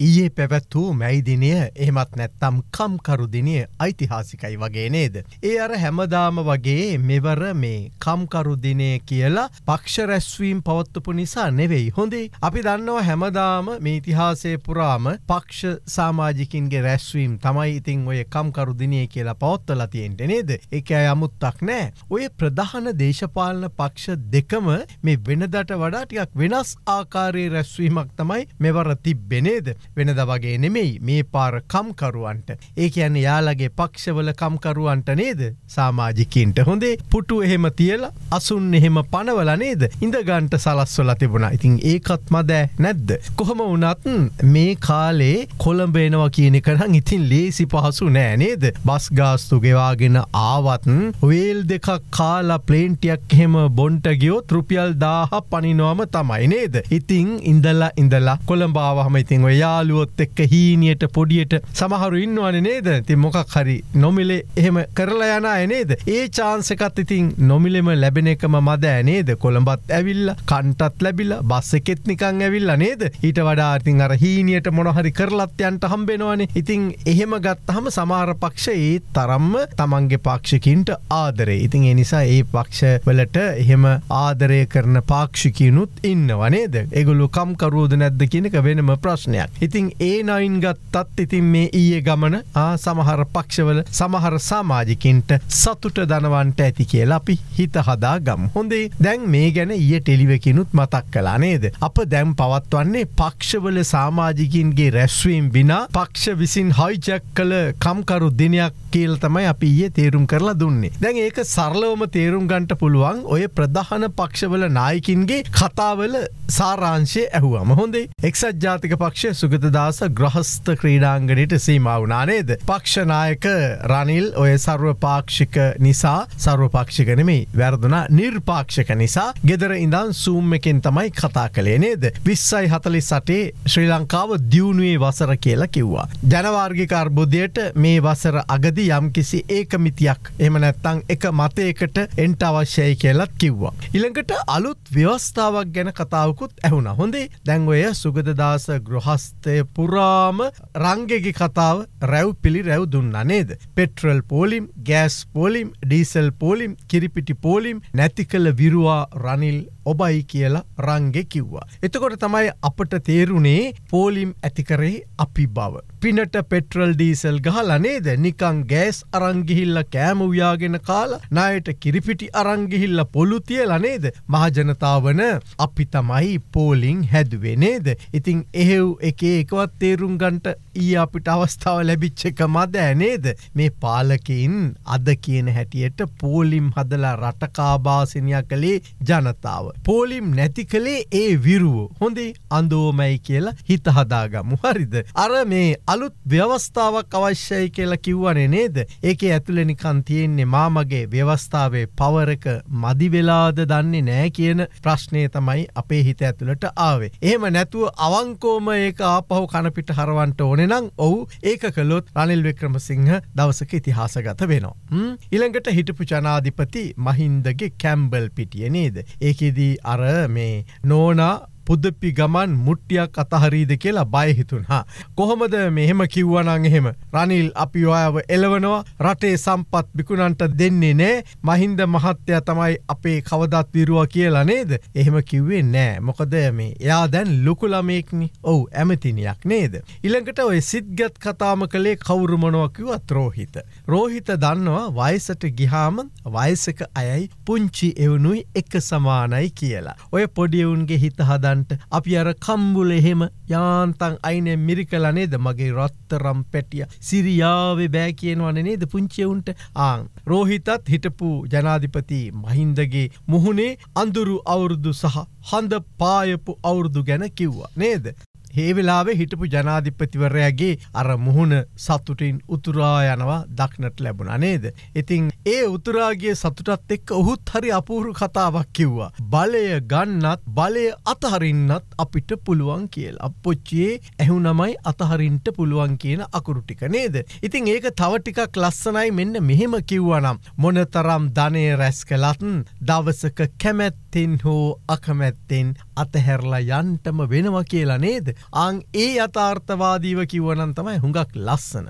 ඊයේ පැවැත්වූ මැයිදිනය එහමත් නැත්තම් කම්කරුදිනය ඓතිහාසිකයි වගේ නේද. ඒ අර හැමදාම වගේ මෙවර මේ කම්කරුදිනය කියලා පක්ෂ රැස්වීම් පවත්වපු නිසා නෙවෙයි හොඳේ. අපි දන්නවා හැමදාම මීතිහාසේ පුරාම පක්ෂ සාමාජිකින්ගේ රැස්වීම් තමයි ඉතින් ඔය කම්කරුදිනය කියලා පවත්වල තියෙන්ට නේද. එක අයමුත්තක් නෑ. ඔය ප්‍රධාන දේශපාලන පක්ෂ දෙකම මේ වෙනදට වඩා ටිකක් වෙනස් ආකාරයේ රැස්වීමක් තමයි මෙවර තිබ්බෙනේද. වෙනද වගේ නෙමෙයි මේ පාර කම්කරුවන්ට ඒ කියන්නේ යාලගේ පක්ෂවල කම්කරුවන්ට නේද සාමාජිකින්ට හොඳේ පුටු එහෙම තියලා අසුන් එහෙම පනවල නේද ඉඳගන්ට සලස්වල තිබුණා ඉතින් ඒකත් මදෑ නැද්ද කොහොම වනත් මේ කාලේ කොළඹේනවා කියන කරම් ඉතින් ලේසි පහසු නෑ නේද බස් ගාස්තු ගෙවාගෙන ආවත්න් වේල් දෙකක් කාලා ප්ලේන්ටියක් එහෙම බොන්ට ගියෝ තෘපියල් දාහ පනිනොම තමයි නේද ඉතිං ඉඳලා ඉඳලා කොළඹාවහම ඉතින් ඔයාල යාලුවොත් එක්ක හීනියට පොඩියට සමහරු ඉන්නවන නේද ති මොකක් හරි නොමිලේ එහෙම කරලා යන නේද ඒ චාන්සකත් ඉතින් නොමිලෙම ලැබෙන එකම මද ඇනේද කොළඹත් ඇවිල්ල කන්ටත් ලැබිල බස්ස එකෙත්නිකං ඇවිල්ල නේද ඊට වඩාර්තින් අර හීනියට මොනහරි කරලත්යන්ට හම්බෙනවානේ ඉතින් එහෙම ගත්තහම සමාර පක්ෂ ඒ තරම්ම තමන්ගේ පාක්ෂිකින්ට ආදරේ ඉතින් එනිසා ඒ පක්ෂ වලට එහෙම ආදරය කරන පාක්ෂිකනුත් ඉන්න වනේද එගොලු කම්කරෝද නැද්ද කියනක වෙනම ප්‍රශ්නයක් ඉති ඉතින් ඒ නයින් ගත්තත් ඉතින් මේ ඊයේ ගමන ආ සමහර පක්ෂවල සමහර සාමාජිකින්ට සතුට දනවන්ට ඇති කියලා අපි හිත හදා ගම් හොඳේ දැන් මේ ගැන ඊය ටෙලිවකිනුත් මතක් කලා නේද. අප දැම් පවත්වන්නේ පක්ෂවල සාමාජිකින්ගේ රැස්වීම් විනා පක්ෂ විසින් හයිජැක් කළ කම්කරු දිනයක් කියල් තමයි අපි ඊයේ තේරුම් කරලා දුන්නේ. දැන් ඒක සරලවම තේරුම් ගන්ට පුළුවන් ඔය ප්‍රධහන පක්ෂවල නායකින්ගේ කතාවල සාරාංශය ඇහුවම හොඳේ එක්සත් ජාතික පක්ෂ සුගත අදදාස ග්‍රහස්ත ක්‍රීඩාංගනයට සීම වුනානේද. පක්ෂනායක රනිල් ඔය සර්වපාක්ෂික නිසා සර්වපක්ෂිකනමේ වැරදුනා නිර්පාක්ෂක නිසා ගෙදර ඉඳන් සූම් එකෙන් තමයි කතා කළේ නේද. විස්සයි හතලි සටේ ශ්‍රී ලංකාව දියුණුවේ වසර කියලා කිව්වා. ජනවාර්ගික අර්බුදයට මේ වසර අගදි යම්කිසි ඒකමිතියක් එම නැත්තං එක මතයකට එන්ට අවශ්‍යයි කියලත් කිව්වා. ඉළඟට අලුත් ව්‍යවස්ථාවක් ගැන කතාවකුත් ඇහුණ හොඳේ දැන්වය සුගදදාස ගෘහස්තය කාලය පුරාම රංගෙගේ කතාව රැව් පිළි රැව් දුන්නා නේද. පෙට්‍රල් පෝලිම් ගෑස් පෝලිම් ඩීසල් පෝලිම් කිරිපිටි පෝලිම් නැති කළ විරුවා රනිල් ඔබයි කියලා රංගෙ කිව්වා. එතකොට තමයි අපට තේරුණේ පෝලිම් ඇතිකරේ අපි බව. පිනට පෙට්‍රල් ඩීසල් ගහලා නේද නිකං ගෑස් අරංගිහිල්ල කෑමවයාගෙන කාලා නායට කිරිපිටි අරංගිහිල්ල පොළු තියලා නේද මහජනතාවන අපි තමයි පෝලිං හැදුවේ නේද. ඉතිං එහෙව් එකේ ඒකවත් තේරුම් ගන්ට ඊ අපිට අවස්ථාව ලැබිච්ච එක මද ඇනේද මේ පාලකයින් අද කියන හැටියට පෝලිම් හදලා රටකාභාසනයක් කළේ ජනතාව. පෝලිම් නැති කළේ ඒ විරුවෝ හොඳේ අඳෝමැයි කියලා හිතහදාගමු හරිද. අර මේ අලුත් ව්‍යවස්ථාවක් අවශ්‍යයි කියලා කිව්වනේ නේද. ඒක ඇතුලෙනි කන්තියෙන්නේ මාමගේ ව්‍යවස්ථාවේ පවරක මදිවෙලාද දන්නේ නෑ කියන ප්‍රශ්නය තමයි අපේ හිත ඇතුළට ආවේ. එහෙම නැතුව අවංකෝම ඒක ආපු ආපහු කනපිට හරවන්ට ඕනෙ නම් ඔහු ඒක කළොත් රනිල් වික්‍රමසිංහ දවසක ඉතිහාසගත වෙනවා. ඉළඟට හිටපු ජනාධිපති මහින්දගේ කැම්බල් පිටිය නේද. ඒකෙදී අර මේ නෝනා පුදපි ගමන් මුට්ටියක් අතහරීද කියලා බයහිතුන් හා. කොහොමද මෙහෙම කිව්වනං එහෙම. රනිල් අපි ඔයාව එලවනවා රටේ සම්පත් බිකුණන්ට දෙන්නේ නෑ මහින්ද මහත්තය තමයි අපේ කවදත් විරුව කියලා නේද. එහෙම කිව්වේ නෑ මොකද මේ එයා දැන් ලොකුළමයෙක්නි ඔවු ඇමතිනයක් නේද. ඉළඟට ඔය සිද්ගත් කතාම කළේ කවුරුමනුවකිවත් රෝහිත. රෝහිත දන්නවා වයිසට ගිහාම වයිසක අයයි පුංචි එවනුයි එක සමානයි කියලා. ඔය පොඩියවුන්ගේ හිත හදන්න ගන්ට අපි අර කම්බුල එහෙම යාන්තන් අයින මිරිකල නේද මගේ රොත්තරම් පැටිය සිරියාවේ බෑ කියනවන නේද පුංචිවුන්ට ආං. රෝහිතත් හිටපු ජනාධිපති මහින්දගේ මුහුණේ අඳුරු අවුරුදු සහ හඳ පායපු අවුරුදු ගැන කිව්වා නේද. හේවෙලාවේ හිටපු ජනාධිපතිවරයාගේ අර මුහුණ සතුටින් උතුරා යනවා දක්නට ලැබුණ නේද. ඉතිං ඒ උතුරාගේ සතුටත් එක් ඔහුත් හරි අපූරු කතාවක් කිව්වා. බලය ගන්නත් බලය අතහරින්නත් අපිට පුළුවන් කියල්. අපපොච්චියේ ඇහු නමයි අතහරින්ට පුළුවන් කියන අකුරුටික නේද. ඉතිං ඒක තවටිකක් ලස්සනයි මෙන්න මෙහෙම කිව්වනම්. මොනතරම් ධනය රැස් කලතන් දවසක කැමැත්තෙන් හෝ අකමැත්තෙන් අතහැරලා යන්ටම වෙනවා කියලා නේද. අං ඒ අතාර්ථවාදීව කිව්වනන් තමයි හුඟක් ලස්සන.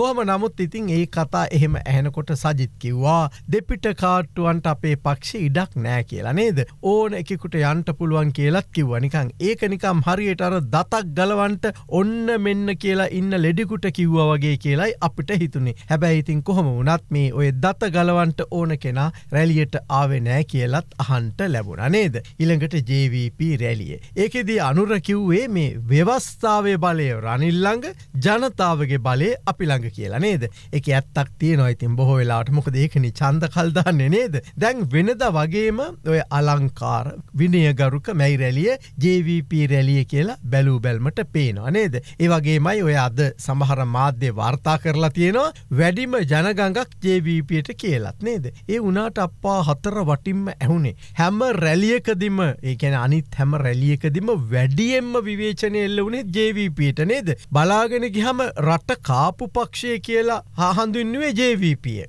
කොහම නමුත් ඉතින් ඒ කතා එහෙම ඇහෙනකොට සජිත් කිව්වා දෙපිට කාට්ටුවන්ට අපේ පක්ෂ ඉඩක් නෑ කියලා නේද. ඕන එකකුට යන්ට පුළුවන් කියලත් කිව්වනිකං ඒක නිකම් හරියට අර දතක් ගලවන්ට ඔන්න මෙන්න කියලා ඉන්න ලෙඩිකුට කිව්වා වගේ කියලයි අපිට හිතුනේ හැබැයි ඉතින් කොහොම වනත් මේ ඔය දත ගලවන්ට ඕන කෙනා රැලියට ආවෙ නෑ කියලත් අහන්ට ලැබුණ නේද. ඉළඟට ජීවිප AKP රැලිය. ඒකෙදී අනුර කිව්වේ මේ ව්‍යවස්ථාවය බලය රනිල්ලංග ජනතාවගේ බලය අපි ළඟ කියලා නේද එක ඇත්තක් තිය නොයිතින් බොහෝ වෙලාට මොකද ඒකනි චන්ද කල්දාන්න නේද දැන් වෙනද වගේම ඔය අලංකාර විනයගරුක මැයි රැලිය ජVP රැලිය කියලා බැලූ බැල්මට පේනවා නේද ඒවගේමයි ඔය අද සමහර මාධ්‍ය වාර්තා කරලා තියෙනවා වැඩිම ජනගඟක් ජVPට කියලත් නේද ඒ වනාට අපා හතර වටින්ම ඇහුණේ හැම රැලියකදිම ඒකැන අනිත් හැම රැලියකදිම වැඩියෙන්ම විවේචනය එල්ල වනේ ජවපට නේද. බලාගෙන ගිහම රට කාපු පක්ෂය කියලා හාහන්දුන්නුවේ ජවපිය.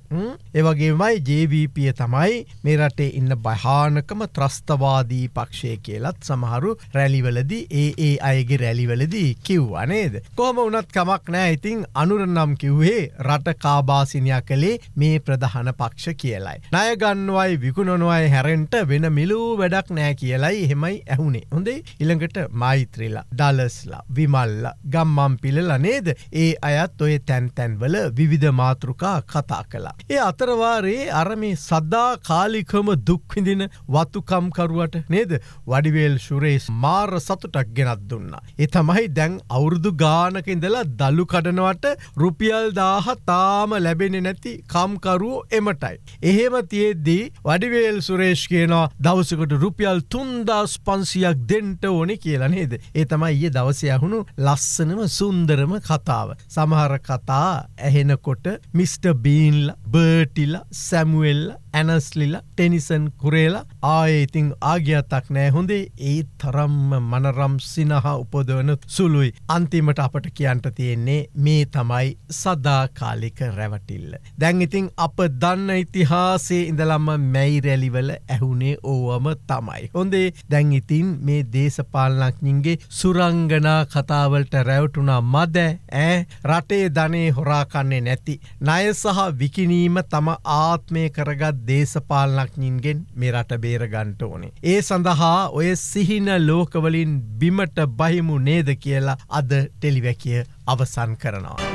ඒවගේමයි ජවපිය තමයි මේ රටේ ඉන්න භයානකම ත්‍රස්තවාදී පක්ෂය කියලත් සමහරු රැලිවලදී ඒ ඒ අයගේ රැලිවලදී කිව්වනේද. කොහම උනත් කමක් නෑ ඉතිං අනුරනම් කිව්වේ රට කාබාසිනයා කළේ මේ ප්‍රධහන පක්ෂ කියලයි. නයගන්නවයි විකුණනොයි හැරෙන්ට වෙන මිලූ වැඩක් නෑ කියලයි හෙමයි ඇහුණේ හොඳේ ඉළඟට මෛත්‍රීලා ඩලස්ලා විමල්ල ගම්මම් පිළල නේද ඒ අයත් ඔය තැන්තැන්වල විවිධ මාතෘකා කතා කලා. ඒ අත සතරවාරයේ අර මේ සදා කාලිකම දුක්විඳින වතුකම්කරුවට නේද වඩිවේල් ශුරේෂ් මාර සතුටක් ගෙනත් දුන්න. එතමයි දැන් අවුරුදු ගානක ඉඳලා දළු කඩනවට රුපියල් දාහ තාම ලැබෙන නැති කම්කරුවෝ එමටයි. එහෙම තියෙද්දී වඩිවේල් සුරේෂ් කියනවා දවසකට රුපියල් තුන්දස් පන්සියක් දෙන්ට ඕනි කියලා නේද. ඒතමයි ඒ දවසය ඇහුණු ලස්සනම සුන්දරම කතාව. සමහර කතා ඇහෙනකොට මිස්ට බීන්ල බර්ට් කොටිල සැමුවෙල් ඇනස්ලිල ටෙනිසන් කුරේලා ආය ඉතිං ආග්‍යත්තක් නෑ හොඳේ ඒ තරම්ම මනරම් සිනහා උපදවනුත් සුළුයි අන්තිමට අපට කියන්ට තියෙන්නේ මේ තමයි සදාකාලික රැවටිල්ල. දැන් ඉතිං අප දන්න ඉතිහාසේ ඉඳලම්ම මැයි රැලිවල ඇහුනේ ඕවම තමයි. හොඳේ දැන් ඉතින් මේ දේශපාලනක්ඥින්ගේ සුරංගනා කතාවලට රැවටුනා මද ඇ රටේ ධනේ හොරාකන්නේ නැති. නය සහ විකිනීම තම තම ආත්මය කරගත් දේශපාලනක්ඥින්ගෙන් මේ රට බේරගන්ට ඕනේ. ඒ සඳහා ඔය සිහින ලෝකවලින් බිමට බහිමු නේද කියලා අද ටෙලිවැකිය අවසන් කරනවා.